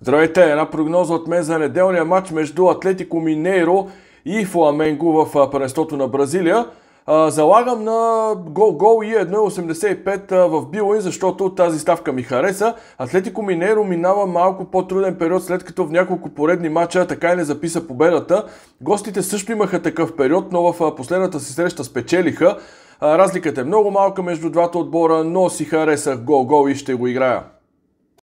Здравейте, една прогноза от мен за неделния матч между Атлетико Минейро и Фламенго в паренството на Бразилия. Залагам на гол-гол и 1,85 в Билуин, защото тази ставка ми хареса. Атлетико Минейро минава малко по-труден период, след като в няколко поредни матча така и не записа победата. Гостите също имаха такъв период, но в последната си среща спечелиха. Разликата е много малка между двата отбора, но си харесах гол-гол и ще го играя.